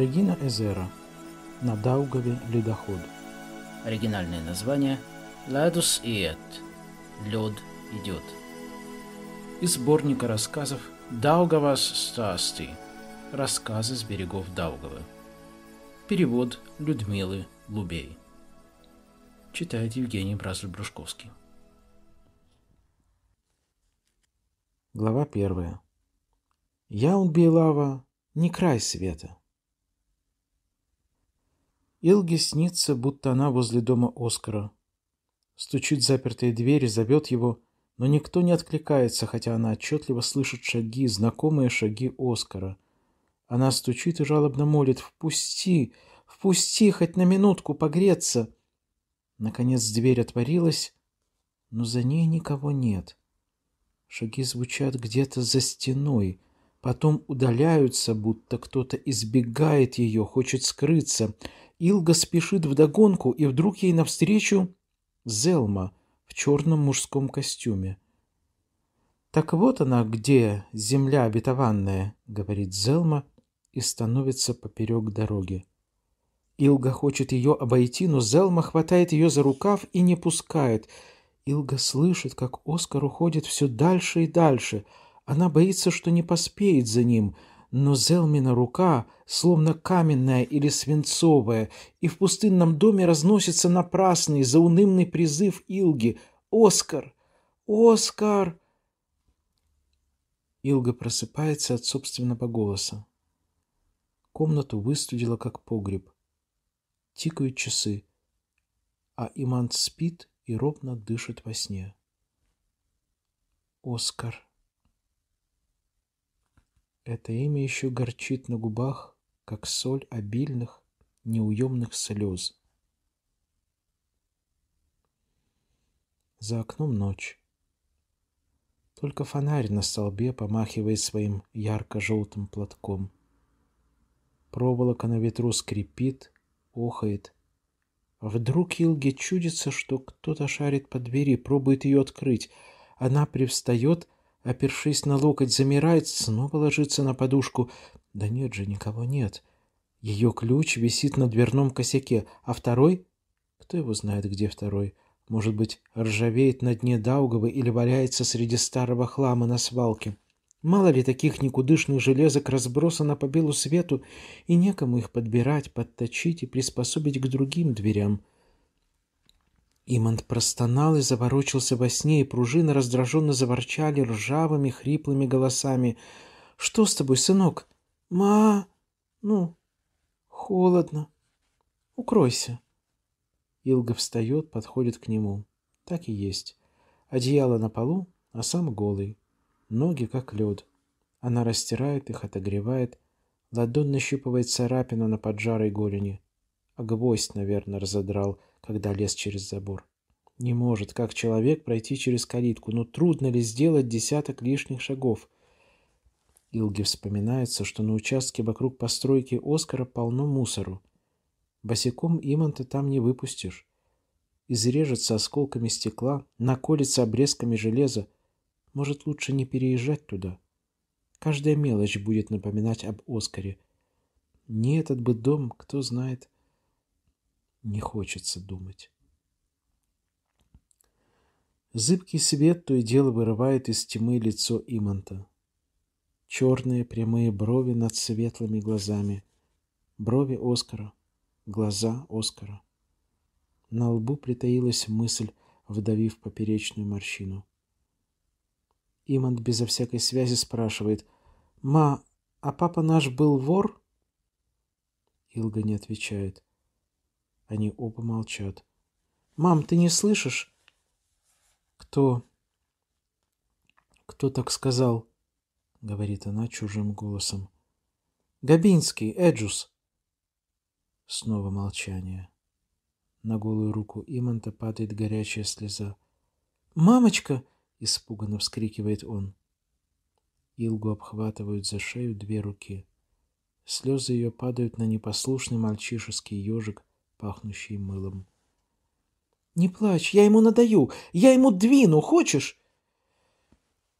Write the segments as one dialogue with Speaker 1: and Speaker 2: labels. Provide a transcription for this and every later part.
Speaker 1: Регина Эзера на Даугаве ледоход. Оригинальное название «Ладус иет» – «Лед идет». Из сборника рассказов «Даугавас Стасти» – «Рассказы с берегов Даугавы». Перевод Людмилы Лубей. Читает Евгений Бразль-Брушковский. Глава первая. Я он белава, не край света. Илге снится, будто она возле дома Оскара. Стучит в запертые двери, зовет его, но никто не откликается, хотя она отчетливо слышит шаги, знакомые шаги Оскара. Она стучит и жалобно молит «Впусти! Впусти! Хоть на минутку погреться!» Наконец дверь отворилась, но за ней никого нет. Шаги звучат где-то за стеной, потом удаляются, будто кто-то избегает ее, хочет скрыться. Илга спешит вдогонку, и вдруг ей навстречу Зелма в черном мужском костюме. «Так вот она где, земля обетованная», — говорит Зелма и становится поперек дороги. Илга хочет ее обойти, но Зелма хватает ее за рукав и не пускает. Илга слышит, как Оскар уходит все дальше и дальше. Она боится, что не поспеет за ним — но Зелмина рука словно каменная или свинцовая, и в пустынном доме разносится напрасный, заунывный призыв Илги «Оскар! Оскар!» Илга просыпается от собственного голоса. Комнату выстудила, как погреб. Тикают часы, а Имант спит и ровно дышит во сне. Оскар. Это имя еще горчит на губах, как соль обильных, неуемных слез. За окном ночь. Только фонарь на столбе помахивает своим ярко-желтым платком. Проволока на ветру скрипит, охает. А вдруг Илге чудится, что кто-то шарит по двери пробует ее открыть. Она привстает — опершись на локоть, замирает, снова ложится на подушку. Да нет же, никого нет. Ее ключ висит на дверном косяке, а второй... Кто его знает, где второй? Может быть, ржавеет на дне Даугавы или валяется среди старого хлама на свалке. Мало ли таких никудышных железок разбросано по белу свету, и некому их подбирать, подточить и приспособить к другим дверям. Имант простонал и заворочился во сне, и пружины раздраженно заворчали ржавыми, хриплыми голосами. «Что с тобой, сынок?» «Ма... ну... холодно. Укройся». Илга встает, подходит к нему. Так и есть. Одеяло на полу, а сам голый. Ноги как лед. Она растирает их, отогревает. Ладонь нащупывает царапину на поджарой голени. А гвоздь, наверное, разодрал — когда лез через забор. Не может, как человек, пройти через калитку, но ну, трудно ли сделать десяток лишних шагов? Илге вспоминается, что на участке вокруг постройки Оскара полно мусору. Босиком иманта там не выпустишь. Изрежется осколками стекла, наколется обрезками железа. Может, лучше не переезжать туда? Каждая мелочь будет напоминать об Оскаре. Не этот бы дом, кто знает не хочется думать. Зыбкий свет то и дело вырывает из тьмы лицо Иманта. Черные прямые брови над светлыми глазами. Брови Оскара, глаза Оскара. На лбу притаилась мысль, вдавив поперечную морщину. Имант безо всякой связи спрашивает «Ма, а папа наш был вор?» Илга не отвечает. Они оба молчат. «Мам, ты не слышишь?» «Кто?» «Кто так сказал?» — говорит она чужим голосом. «Габинский, Эджус!» Снова молчание. На голую руку Иманта падает горячая слеза. «Мамочка!» — испуганно вскрикивает он. Илгу обхватывают за шею две руки. Слезы ее падают на непослушный мальчишеский ежик, пахнущий мылом. «Не плачь, я ему надаю, я ему двину, хочешь?»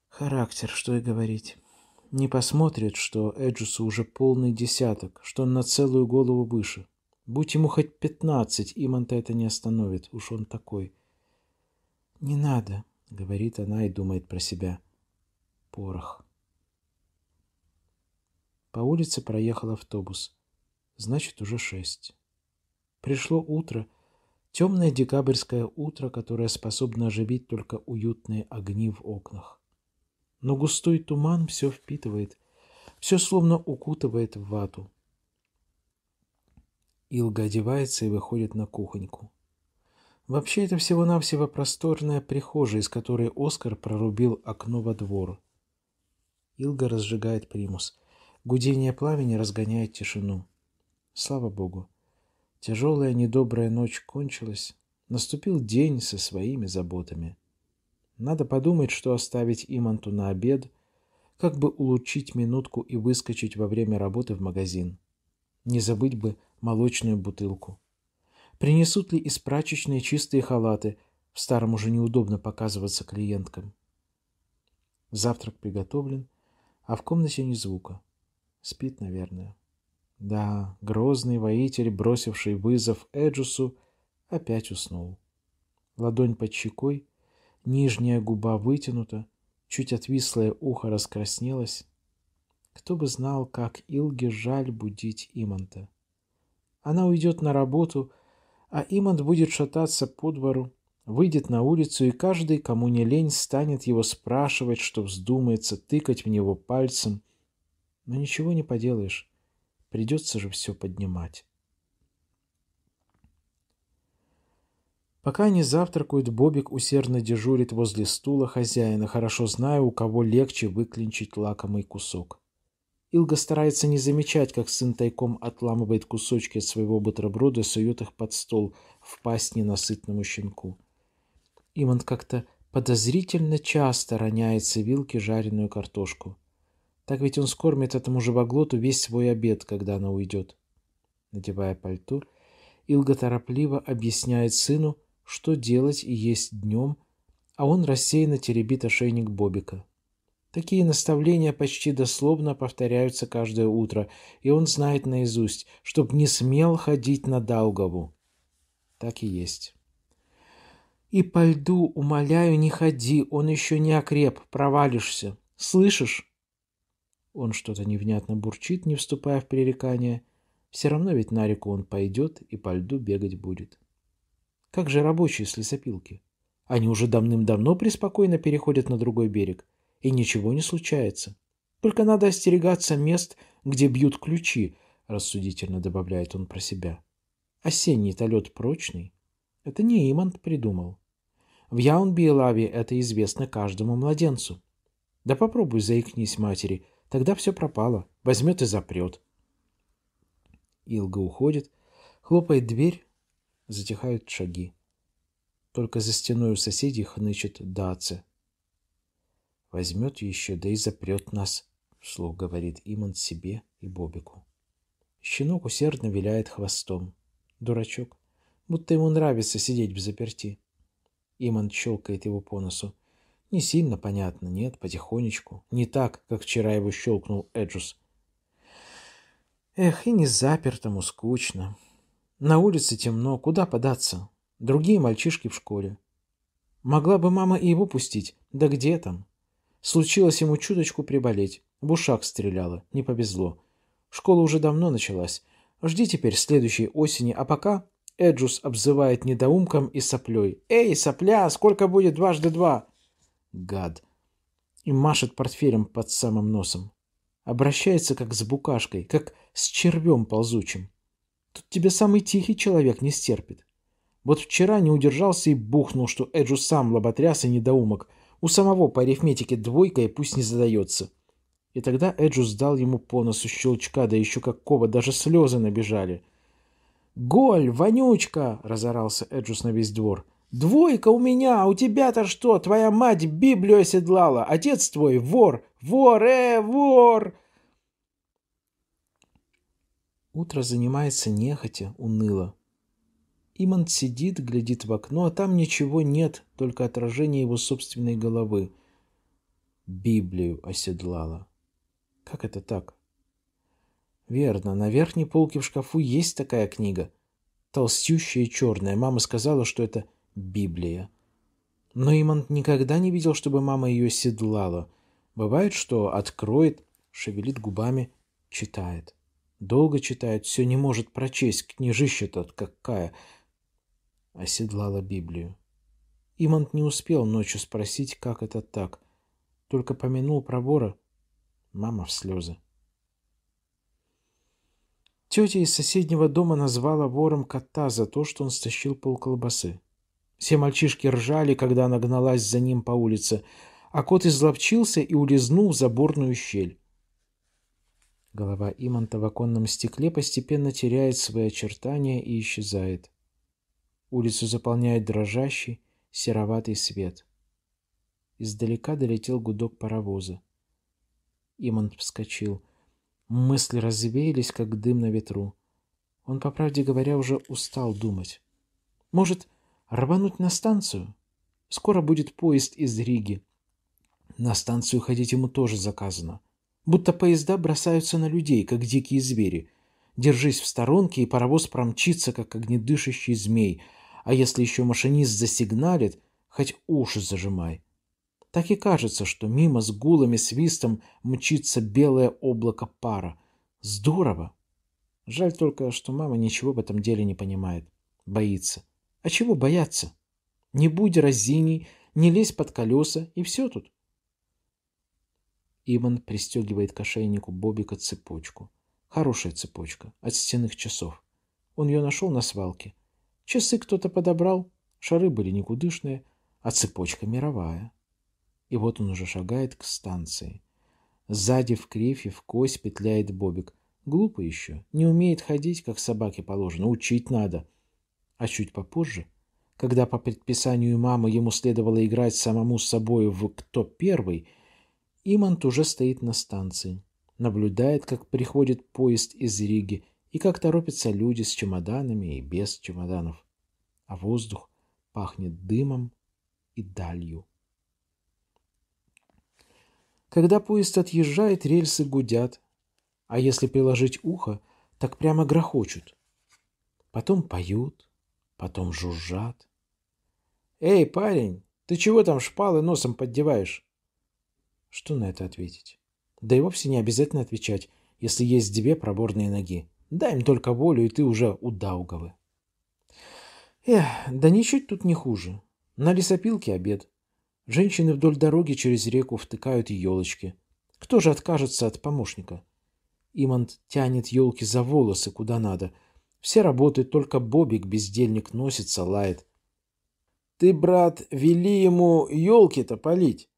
Speaker 1: Характер, что и говорить. Не посмотрит, что Эджусу уже полный десяток, что он на целую голову выше. Будь ему хоть пятнадцать, Иманта это не остановит, уж он такой. «Не надо», — говорит она и думает про себя. Порох. По улице проехал автобус. Значит, уже шесть. Пришло утро, темное декабрьское утро, которое способно оживить только уютные огни в окнах. Но густой туман все впитывает, все словно укутывает в вату. Илга одевается и выходит на кухоньку. Вообще это всего-навсего просторная прихожая, из которой Оскар прорубил окно во двор. Илга разжигает примус. Гудение пламени разгоняет тишину. Слава богу. Тяжелая недобрая ночь кончилась. Наступил день со своими заботами. Надо подумать, что оставить Иманту на обед, как бы улучшить минутку и выскочить во время работы в магазин. Не забыть бы молочную бутылку. Принесут ли из прачечной чистые халаты? В старом уже неудобно показываться клиенткам. Завтрак приготовлен, а в комнате ни звука. Спит, наверное. Да, грозный воитель, бросивший вызов Эджусу, опять уснул. Ладонь под щекой, нижняя губа вытянута, чуть отвислое ухо раскраснелось. Кто бы знал, как Илге жаль будить Иманта. Она уйдет на работу, а Имант будет шататься по двору, выйдет на улицу, и каждый, кому не лень, станет его спрашивать, что вздумается, тыкать в него пальцем. Но ничего не поделаешь. Придется же все поднимать. Пока они завтракают, Бобик усердно дежурит возле стула хозяина, хорошо зная, у кого легче выклинчить лакомый кусок. Илга старается не замечать, как сын тайком отламывает кусочки от своего бутерброда и сует их под стол в пасть ненасытному щенку. Им он как-то подозрительно часто роняет с вилки жареную картошку. Так ведь он скормит этому же живоглоту весь свой обед, когда она уйдет. Надевая пальто, Илга торопливо объясняет сыну, что делать и есть днем, а он рассеянно теребит ошейник Бобика. Такие наставления почти дословно повторяются каждое утро, и он знает наизусть, чтоб не смел ходить на Даугову. Так и есть. И по льду, умоляю, не ходи, он еще не окреп, провалишься. Слышишь? Он что-то невнятно бурчит, не вступая в пререкание. Все равно ведь на реку он пойдет и по льду бегать будет. Как же рабочие с лесопилки? Они уже давным-давно преспокойно переходят на другой берег, и ничего не случается. Только надо остерегаться мест, где бьют ключи, рассудительно добавляет он про себя. Осенний-то лед прочный. Это не Имант придумал. В Яунбиелаве это известно каждому младенцу. Да попробуй заикнись матери, Тогда все пропало. Возьмет и запрет. Илга уходит, хлопает дверь, затихают шаги. Только за стеной у соседей хнычет Даце. Возьмет еще, да и запрет нас, вслух говорит Иман себе и Бобику. Щенок усердно виляет хвостом. Дурачок. Будто ему нравится сидеть в заперти. Иман щелкает его по носу. Не сильно понятно, нет, потихонечку. Не так, как вчера его щелкнул Эджус. Эх, и не запертому скучно. На улице темно, куда податься? Другие мальчишки в школе. Могла бы мама и его пустить, да где там? Случилось ему чуточку приболеть. В ушах стреляла, не повезло. Школа уже давно началась. Жди теперь следующей осени, а пока Эджус обзывает недоумком и соплей. «Эй, сопля, сколько будет дважды два?» Гад. И машет портфелем под самым носом. Обращается как с букашкой, как с червем ползучим. Тут тебе самый тихий человек не стерпит. Вот вчера не удержался и бухнул, что Эджу сам лоботряс и недоумок. У самого по арифметике двойка и пусть не задается. И тогда Эджу сдал ему по носу щелчка, да еще какого, даже слезы набежали. «Голь, вонючка!» — разорался Эджус на весь двор. «Двойка у меня, а у тебя-то что? Твоя мать Библию оседлала, отец твой вор, вор, э, вор!» Утро занимается нехотя, уныло. Иман сидит, глядит в окно, а там ничего нет, только отражение его собственной головы. Библию оседлала. Как это так? Верно, на верхней полке в шкафу есть такая книга. Толстющая и черная. Мама сказала, что это Библия. Но Имант никогда не видел, чтобы мама ее седлала. Бывает, что откроет, шевелит губами, читает. Долго читает, все не может прочесть, книжище-то какая. Оседлала Библию. Имант не успел ночью спросить, как это так. Только помянул про вора. Мама в слезы. Тетя из соседнего дома назвала вором кота за то, что он стащил пол колбасы. Все мальчишки ржали, когда она гналась за ним по улице, а кот излопчился и улизнул в заборную щель. Голова Иманта в оконном стекле постепенно теряет свои очертания и исчезает. Улицу заполняет дрожащий, сероватый свет. Издалека долетел гудок паровоза. Имант вскочил. Мысли развеялись, как дым на ветру. Он, по правде говоря, уже устал думать. Может, Рвануть на станцию? Скоро будет поезд из Риги. На станцию ходить ему тоже заказано. Будто поезда бросаются на людей, как дикие звери. Держись в сторонке, и паровоз промчится, как огнедышащий змей. А если еще машинист засигналит, хоть уши зажимай. Так и кажется, что мимо с гулами свистом мчится белое облако пара. Здорово! Жаль только, что мама ничего в этом деле не понимает. Боится. А чего бояться? Не будь разиней, не лезь под колеса, и все тут. Иван пристегивает к ошейнику Бобика цепочку. Хорошая цепочка, от стенных часов. Он ее нашел на свалке. Часы кто-то подобрал, шары были никудышные, а цепочка мировая. И вот он уже шагает к станции. Сзади в кривь и в кость петляет Бобик. Глупо еще, не умеет ходить, как собаке положено, учить надо — а чуть попозже, когда по предписанию мамы ему следовало играть самому с собой в «Кто первый», Имант уже стоит на станции, наблюдает, как приходит поезд из Риги и как торопятся люди с чемоданами и без чемоданов. А воздух пахнет дымом и далью. Когда поезд отъезжает, рельсы гудят, а если приложить ухо, так прямо грохочут. Потом поют, потом жужжат. «Эй, парень, ты чего там шпалы носом поддеваешь?» Что на это ответить? Да и вовсе не обязательно отвечать, если есть две проборные ноги. Дай им только волю, и ты уже удауговы. Эх, да ничуть тут не хуже. На лесопилке обед. Женщины вдоль дороги через реку втыкают елочки. Кто же откажется от помощника? Имант тянет елки за волосы куда надо — все работают, только Бобик, бездельник, носится, лает. Ты, брат, вели ему елки-то полить.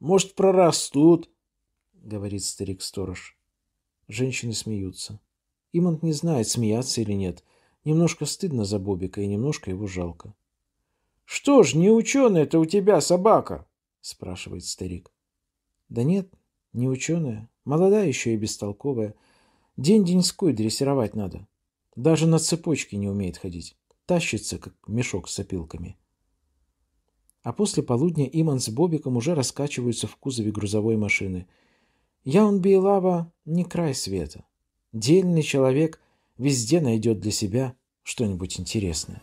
Speaker 1: Может, прорастут, — говорит старик-сторож. Женщины смеются. Имант не знает, смеяться или нет. Немножко стыдно за Бобика и немножко его жалко. — Что ж, не ученая-то у тебя собака? — спрашивает старик. — Да нет, не ученая. Молодая еще и бестолковая. День деньской дрессировать надо. — даже на цепочке не умеет ходить. Тащится, как мешок с опилками. А после полудня Иман с Бобиком уже раскачиваются в кузове грузовой машины. Я он Бейлава не край света. Дельный человек везде найдет для себя что-нибудь интересное.